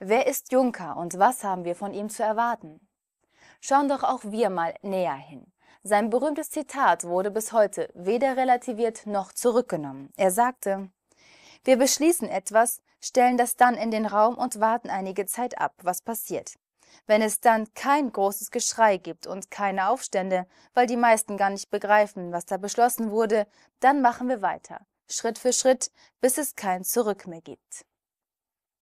Wer ist Juncker und was haben wir von ihm zu erwarten? Schauen doch auch wir mal näher hin. Sein berühmtes Zitat wurde bis heute weder relativiert noch zurückgenommen. Er sagte, wir beschließen etwas, stellen das dann in den Raum und warten einige Zeit ab, was passiert. Wenn es dann kein großes Geschrei gibt und keine Aufstände, weil die meisten gar nicht begreifen, was da beschlossen wurde, dann machen wir weiter, Schritt für Schritt, bis es kein Zurück mehr gibt.